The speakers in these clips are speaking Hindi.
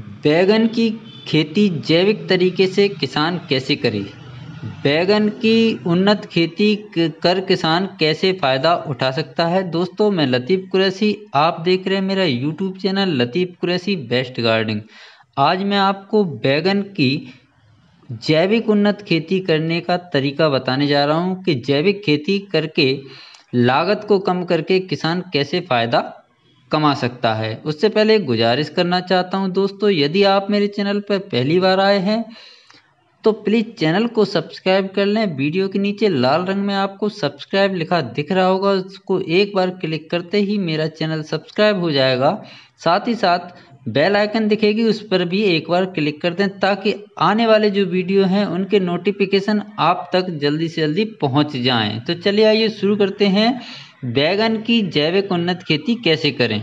बैंगन की खेती जैविक तरीके से किसान कैसे करे बैंगन की उन्नत खेती कर किसान कैसे फ़ायदा उठा सकता है दोस्तों मैं लतीफ़ कुरैसी आप देख रहे हैं मेरा YouTube channel Latif Qureshi best gardening आज मैं आपको बैंगन की जैविक उन्नत खेती करने का तरीका बताने जा रहा हूँ कि जैविक खेती करके लागत को कम करके किसान कैसे फ़ायदा कमा सकता है उससे पहले गुजारिश करना चाहता हूँ दोस्तों यदि आप मेरे चैनल पर पहली बार आए हैं तो प्लीज़ चैनल को सब्सक्राइब कर लें वीडियो के नीचे लाल रंग में आपको सब्सक्राइब लिखा दिख रहा होगा उसको एक बार क्लिक करते ही मेरा चैनल सब्सक्राइब हो जाएगा साथ ही साथ बेल आइकन दिखेगी उस पर भी एक बार क्लिक कर दें ताकि आने वाले जो वीडियो हैं उनके नोटिफिकेशन आप तक जल्दी से जल्दी पहुंच जाएं तो चलिए आइए शुरू करते हैं बैगन की जैविक उन्नत खेती कैसे करें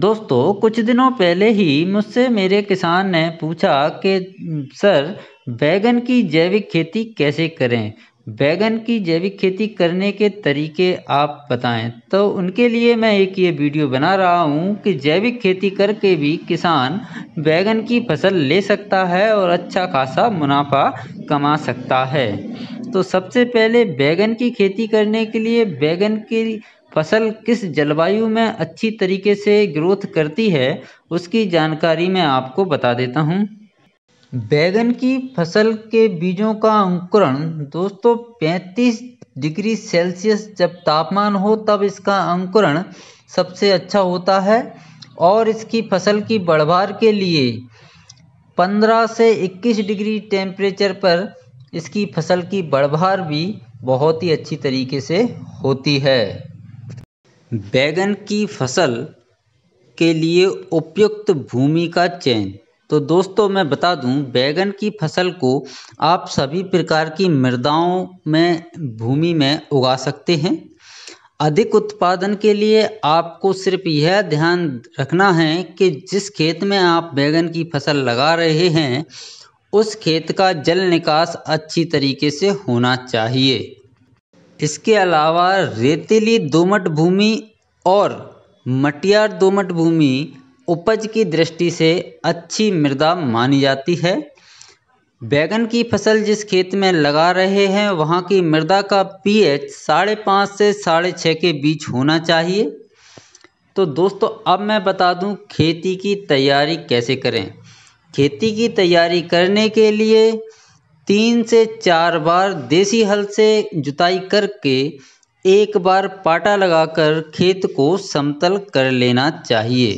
दोस्तों कुछ दिनों पहले ही मुझसे मेरे किसान ने पूछा कि सर बैगन की जैविक खेती कैसे करें बैगन की जैविक खेती करने के तरीके आप बताएं तो उनके लिए मैं एक ये वीडियो बना रहा हूँ कि जैविक खेती करके भी किसान बैगन की फसल ले सकता है और अच्छा खासा मुनाफा कमा सकता है तो सबसे पहले बैगन की खेती करने के लिए बैगन की फसल किस जलवायु में अच्छी तरीके से ग्रोथ करती है उसकी जानकारी मैं आपको बता देता हूँ बैगन की फसल के बीजों का अंकुरण दोस्तों 35 डिग्री सेल्सियस जब तापमान हो तब इसका अंकुरण सबसे अच्छा होता है और इसकी फसल की बढ़वार के लिए 15 से 21 डिग्री टेम्परेचर पर इसकी फसल की बढ़वार भी बहुत ही अच्छी तरीके से होती है बैंगन की फसल के लिए उपयुक्त भूमि का चयन तो दोस्तों मैं बता दूं बैंगन की फसल को आप सभी प्रकार की मृदाओं में भूमि में उगा सकते हैं अधिक उत्पादन के लिए आपको सिर्फ यह ध्यान रखना है कि जिस खेत में आप बैंगन की फसल लगा रहे हैं उस खेत का जल निकास अच्छी तरीके से होना चाहिए इसके अलावा रेतीली दोमट भूमि और मटियार दोमट भूमि उपज की दृष्टि से अच्छी मृदा मानी जाती है बैंगन की फसल जिस खेत में लगा रहे हैं वहाँ की मृदा का पीएच साढ़े पाँच से साढ़े छः के बीच होना चाहिए तो दोस्तों अब मैं बता दूँ खेती की तैयारी कैसे करें खेती की तैयारी करने के लिए तीन से चार बार देसी हल से जुताई करके एक बार पाटा लगाकर खेत को समतल कर लेना चाहिए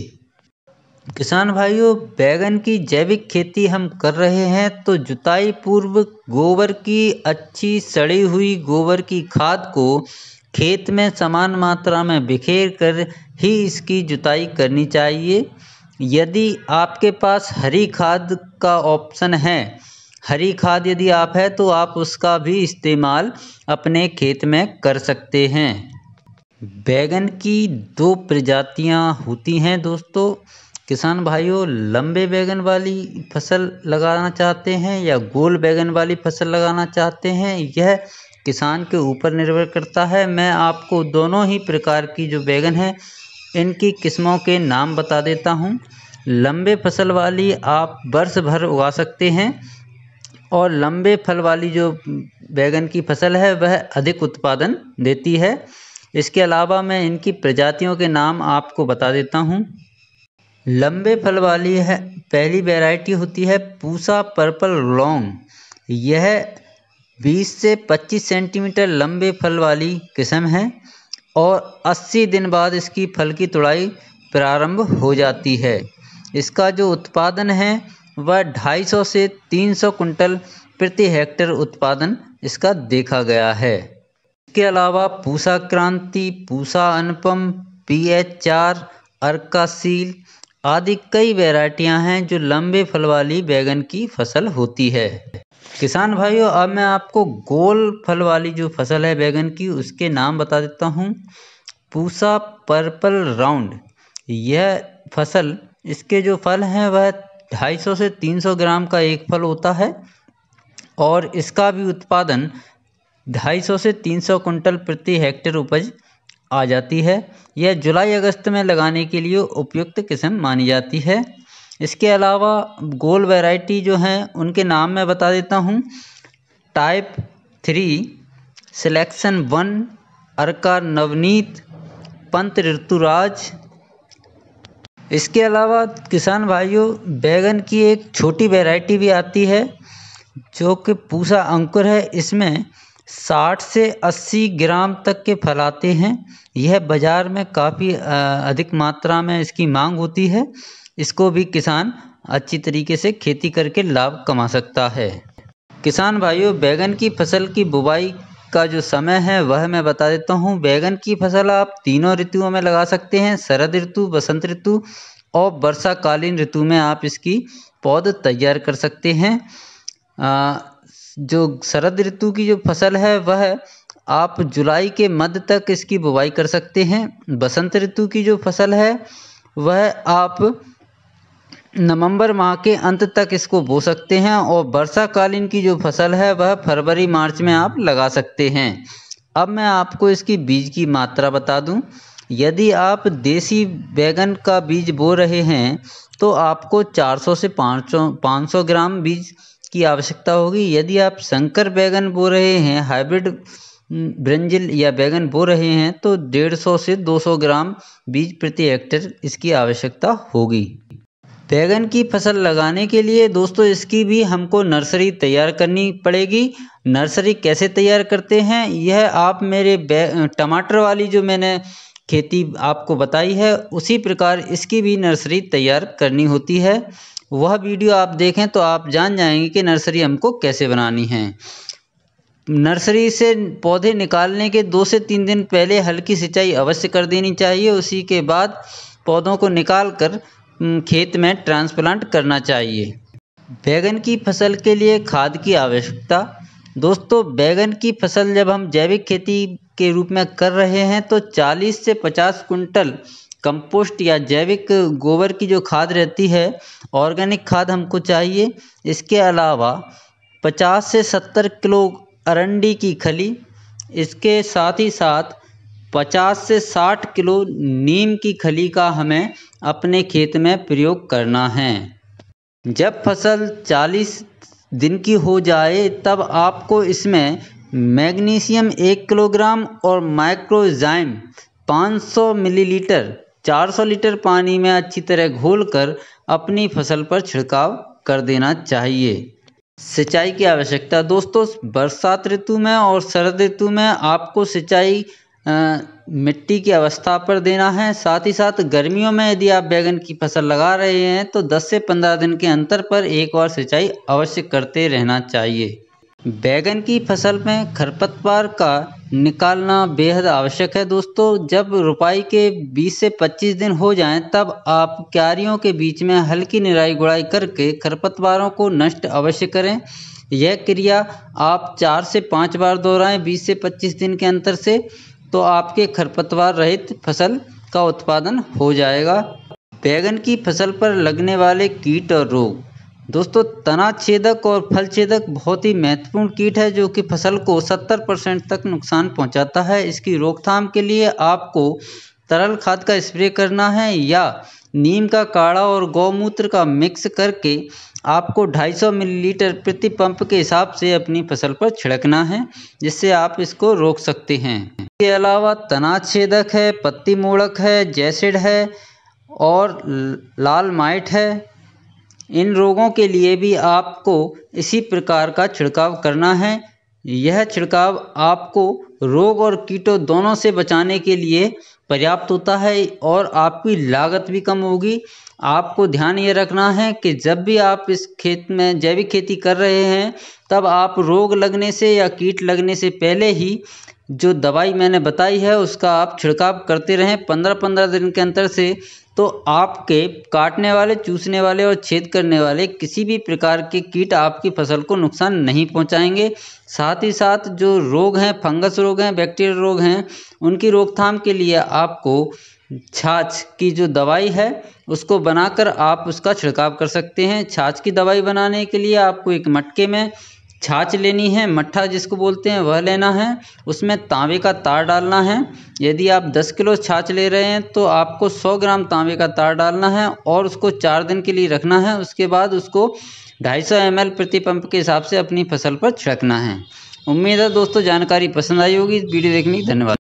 किसान भाइयों बैगन की जैविक खेती हम कर रहे हैं तो जुताई पूर्व गोबर की अच्छी सड़ी हुई गोबर की खाद को खेत में समान मात्रा में बिखेर कर ही इसकी जुताई करनी चाहिए यदि आपके पास हरी खाद का ऑप्शन है हरी खाद यदि आप है तो आप उसका भी इस्तेमाल अपने खेत में कर सकते हैं बैगन की दो प्रजातियां होती हैं दोस्तों किसान भाइयों लंबे बैगन वाली फसल लगाना चाहते हैं या गोल बैगन वाली फसल लगाना चाहते हैं यह किसान के ऊपर निर्भर करता है मैं आपको दोनों ही प्रकार की जो बैगन है इनकी किस्मों के नाम बता देता हूँ लंबे फसल वाली आप वर्ष भर उगा सकते हैं और लंबे फल वाली जो बैंगन की फसल है वह अधिक उत्पादन देती है इसके अलावा मैं इनकी प्रजातियों के नाम आपको बता देता हूँ लंबे फल वाली है पहली वैरायटी होती है पूसा पर्पल लॉन्ग यह 20 से 25 सेंटीमीटर लंबे फल वाली किस्म है और 80 दिन बाद इसकी फल की तुड़ाई प्रारंभ हो जाती है इसका जो उत्पादन है व 250 से 300 कुंटल प्रति हेक्टेयर उत्पादन इसका देखा गया है इसके अलावा पूसा क्रांति पूसा अनुपम पी एच चार अर्कासील आदि कई वेराइटियाँ हैं जो लंबे फल वाली बैगन की फसल होती है किसान भाइयों अब मैं आपको गोल फल वाली जो फसल है बैगन की उसके नाम बता देता हूँ पूसा पर्पल राउंड यह फसल इसके जो फल हैं वह ढाई सौ से तीन सौ ग्राम का एक फल होता है और इसका भी उत्पादन ढाई सौ से तीन सौ कुंटल प्रति हेक्टेयर उपज आ जाती है यह जुलाई अगस्त में लगाने के लिए उपयुक्त किस्म मानी जाती है इसके अलावा गोल वैरायटी जो हैं उनके नाम मैं बता देता हूँ type three selection one Arka Navneet Pant Rituraj इसके अलावा किसान भाइयों बैंगन की एक छोटी वेराइटी भी आती है जो कि पूसा अंकुर है इसमें साठ से अस्सी ग्राम तक के फल आते हैं यह बाज़ार में काफ़ी अधिक मात्रा में इसकी मांग होती है इसको भी किसान अच्छी तरीके से खेती करके लाभ कमा सकता है किसान भाइयों बैंगन की फसल की बुवाई का जो समय है वह मैं बता देता हूँ बैगन की फसल आप तीनों ऋतुओं में लगा सकते हैं शरद ऋतु बसंत ऋतु और वर्षाकालीन ऋतु में आप इसकी पौध तैयार कर सकते हैं जो शरद ऋतु की जो फसल है वह आप जुलाई के मध्य तक इसकी बुवाई कर सकते हैं बसंत ऋतु की जो फसल है वह आप नवंबर माह के अंत तक इसको बो सकते हैं और वर्षाकालीन की जो फसल है वह फरवरी मार्च में आप लगा सकते हैं अब मैं आपको इसकी बीज की मात्रा बता दूं यदि आप देसी बैगन का बीज बो रहे हैं तो आपको 400 से 500 500 ग्राम बीज की आवश्यकता होगी यदि आप संकर बैगन बो रहे हैं हाइब्रिड ब्रंजिल या बैगन बो रहे हैं तो 150 से 200 ग्राम बीज प्रति हेक्टेयर इसकी आवश्यकता होगी बैगन की फसल लगाने के लिए दोस्तों इसकी भी हमको नर्सरी तैयार करनी पड़ेगी नर्सरी कैसे तैयार करते हैं यह आप मेरे टमाटर वाली जो मैंने खेती आपको बताई है उसी प्रकार इसकी भी नर्सरी तैयार करनी होती है वह वीडियो आप देखें तो आप जान जाएंगे कि नर्सरी हमको कैसे बनानी है नर्सरी से पौधे निकालने के दो से तीन दिन पहले हल्की सिंचाई अवश्य कर देनी चाहिए उसी के बाद पौधों को निकाल कर खेत में ट्रांसप्लांट करना चाहिए बैगन की फसल के लिए खाद की आवश्यकता दोस्तों बैगन की फसल जब हम जैविक खेती के रूप में कर रहे हैं तो 40 से 50 कुंटल कंपोस्ट या जैविक गोबर की जो खाद रहती है ऑर्गेनिक खाद हमको चाहिए इसके अलावा 50 से 70 किलो अरंडी की खली इसके साथ ही साथ 50 से 60 किलो नीम की खली का हमें अपने खेत में प्रयोग करना है जब फसल 40 दिन की हो जाए तब आपको इसमें मैग्नीशियम एक किलोग्राम और माइक्रोजाइम 500 मिलीलीटर 400 लीटर पानी में अच्छी तरह घोलकर अपनी फसल पर छिड़काव कर देना चाहिए सिंचाई की आवश्यकता दोस्तों बरसात ऋतु में और शरद ऋतु में आपको सिंचाई मिट्टी की अवस्था पर देना है साथ ही साथ गर्मियों में यदि आप बैगन की फसल लगा रहे हैं तो 10 से 15 दिन के अंतर पर एक बार सिंचाई अवश्य करते रहना चाहिए बैंगन की फसल में खरपतवार का निकालना बेहद आवश्यक है दोस्तों जब रुपाई के 20 से 25 दिन हो जाएं तब आप क्यारियों के बीच में हल्की निराई गुड़ाई करके खरपतवारों को नष्ट अवश्य करें यह क्रिया आप चार से पाँच बार दोहराएं 20 से 25 दिन के अंतर से तो आपके खरपतवार रहित फसल का उत्पादन हो जाएगा बैगन की फसल पर लगने वाले कीट और रोग दोस्तों तना छेदक और फल छेदक बहुत ही महत्वपूर्ण कीट है जो कि फसल को 70 परसेंट तक नुकसान पहुंचाता है इसकी रोकथाम के लिए आपको तरल खाद का स्प्रे करना है या नीम का काढ़ा और गौमूत्र का मिक्स करके आपको 250 मिलीलीटर प्रति पंप के हिसाब से अपनी फसल पर छिड़कना है जिससे आप इसको रोक सकते हैं इसके अलावा तनाछेदक है पत्ती मूड़क है जैसिड है और लाल माइट है इन रोगों के लिए भी आपको इसी प्रकार का छिड़काव करना है यह छिड़काव आपको रोग और कीटों दोनों से बचाने के लिए पर्याप्त होता है और आपकी लागत भी कम होगी आपको ध्यान ये रखना है कि जब भी आप इस खेत में जैविक खेती कर रहे हैं तब आप रोग लगने से या कीट लगने से पहले ही जो दवाई मैंने बताई है उसका आप छिड़काव करते रहें पंद्रह पंद्रह दिन के अंतर से तो आपके काटने वाले चूसने वाले और छेद करने वाले किसी भी प्रकार के कीट आपकी फसल को नुकसान नहीं पहुंचाएंगे साथ ही साथ जो रोग हैं फंगस रोग हैं बैक्टीरिया रोग हैं उनकी रोकथाम के लिए आपको छाछ की जो दवाई है उसको बनाकर आप उसका छिड़काव कर सकते हैं छाछ की दवाई बनाने के लिए आपको एक मटके में छाछ लेनी है मट्ठा जिसको बोलते हैं वह लेना है उसमें तांबे का तार डालना है यदि आप 10 किलो छाछ ले रहे हैं तो आपको 100 ग्राम तांबे का तार डालना है और उसको चार दिन के लिए रखना है उसके बाद उसको 250 एम प्रति पंप के हिसाब से अपनी फसल पर छिड़कना है उम्मीद है दोस्तों जानकारी पसंद आई होगी वीडियो देखने धन्यवाद